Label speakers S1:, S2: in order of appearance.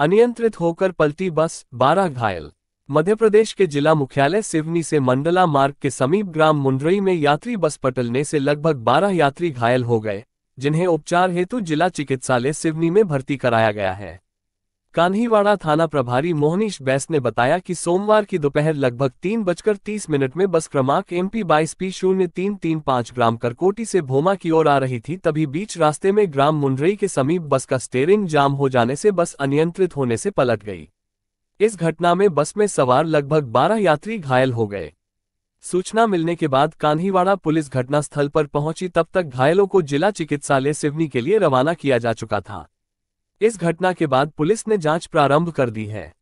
S1: अनियंत्रित होकर पलटी बस बारह घायल मध्य प्रदेश के जिला मुख्यालय सिवनी से मंडला मार्ग के समीप ग्राम मुंडरई में यात्री बस पटलने से लगभग 12 यात्री घायल हो गए जिन्हें उपचार हेतु जिला चिकित्सालय सिवनी में भर्ती कराया गया है कान्हीवाड़ा थाना प्रभारी मोहनीश बैस ने बताया कि सोमवार की दोपहर लगभग तीन बजकर तीस मिनट में बस क्रमांक एम पी बाईस पी शून्य तीन तीन पाँच ग्राम करकोटी से भोमा की ओर आ रही थी तभी बीच रास्ते में ग्राम मुंडरई के समीप बस का स्टेयरिंग जाम हो जाने से बस अनियंत्रित होने से पलट गई इस घटना में बस में सवार लगभग बारह यात्री घायल हो गए सूचना मिलने के बाद कान्हीवाड़ा पुलिस घटनास्थल पर पहुंची तब तक घायलों को जिला चिकित्सालय सिवनी के लिए रवाना किया जा चुका था इस घटना के बाद पुलिस ने जांच प्रारंभ कर दी है